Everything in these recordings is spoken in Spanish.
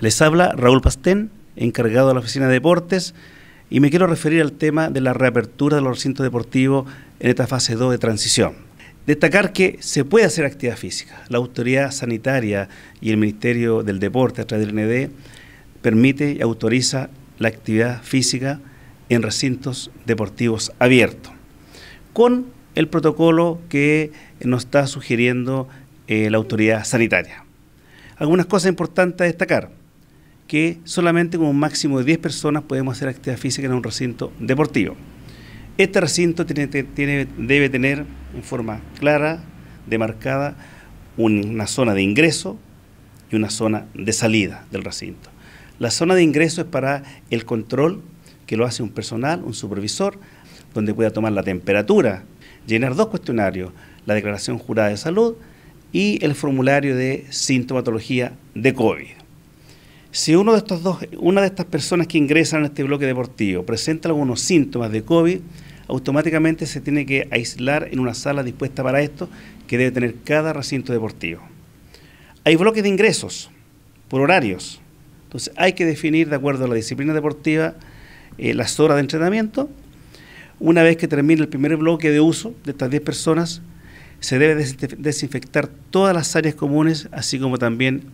Les habla Raúl Pastén, encargado de la Oficina de Deportes, y me quiero referir al tema de la reapertura de los recintos deportivos en esta fase 2 de transición. Destacar que se puede hacer actividad física. La autoridad sanitaria y el Ministerio del Deporte a través del ND permite y autoriza la actividad física en recintos deportivos abiertos, con el protocolo que nos está sugiriendo eh, la autoridad sanitaria. Algunas cosas importantes a destacar que solamente con un máximo de 10 personas podemos hacer actividad física en un recinto deportivo. Este recinto debe tener en forma clara, demarcada, una zona de ingreso y una zona de salida del recinto. La zona de ingreso es para el control que lo hace un personal, un supervisor, donde pueda tomar la temperatura, llenar dos cuestionarios, la declaración jurada de salud y el formulario de sintomatología de COVID. Si uno de estos dos, una de estas personas que ingresan a este bloque deportivo presenta algunos síntomas de COVID, automáticamente se tiene que aislar en una sala dispuesta para esto que debe tener cada recinto deportivo. Hay bloques de ingresos por horarios. Entonces hay que definir de acuerdo a la disciplina deportiva eh, las horas de entrenamiento. Una vez que termine el primer bloque de uso de estas 10 personas, se debe desinfectar todas las áreas comunes, así como también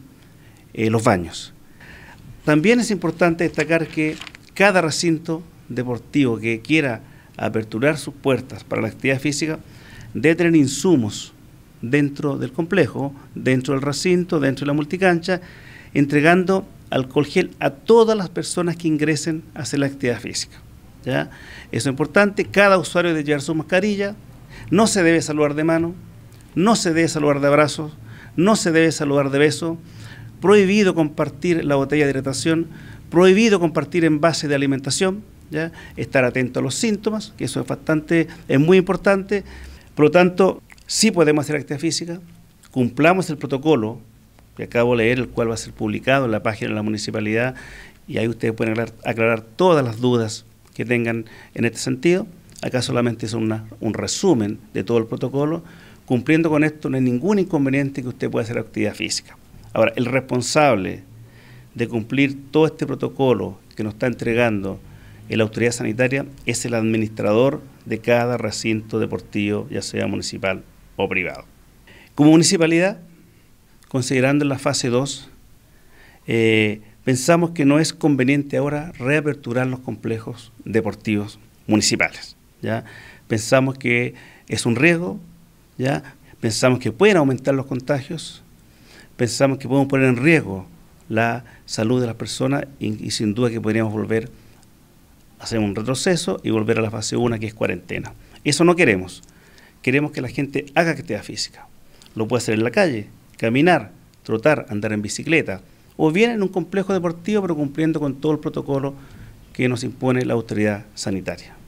eh, los baños. También es importante destacar que cada recinto deportivo que quiera aperturar sus puertas para la actividad física debe tener insumos dentro del complejo, dentro del recinto, dentro de la multicancha, entregando alcohol gel a todas las personas que ingresen a hacer la actividad física. ¿ya? Eso es importante, cada usuario debe llevar su mascarilla, no se debe saludar de mano, no se debe saludar de abrazos, no se debe saludar de beso, prohibido compartir la botella de hidratación, prohibido compartir envases de alimentación, ¿ya? estar atento a los síntomas, que eso es bastante, es muy importante. Por lo tanto, sí podemos hacer actividad física, cumplamos el protocolo que acabo de leer, el cual va a ser publicado en la página de la municipalidad, y ahí ustedes pueden aclarar, todas las dudas que tengan en este sentido. Acá solamente es un resumen de todo el protocolo. Cumpliendo con esto, no hay ningún inconveniente que usted pueda hacer actividad física. Ahora, el responsable de cumplir todo este protocolo que nos está entregando la autoridad sanitaria es el administrador de cada recinto deportivo, ya sea municipal o privado. Como municipalidad, considerando la fase 2, eh, pensamos que no es conveniente ahora reaperturar los complejos deportivos municipales. ¿ya? Pensamos que es un riesgo, ¿ya? pensamos que pueden aumentar los contagios, pensamos que podemos poner en riesgo la salud de las personas y, sin duda que podríamos volver a hacer un retroceso y volver a la fase 1 que es cuarentena. Eso no queremos. Queremos que la gente haga actividad física. Lo puede hacer en la calle, caminar, trotar, andar en bicicleta o bien en un complejo deportivo pero cumpliendo con todo el protocolo que nos impone la autoridad sanitaria.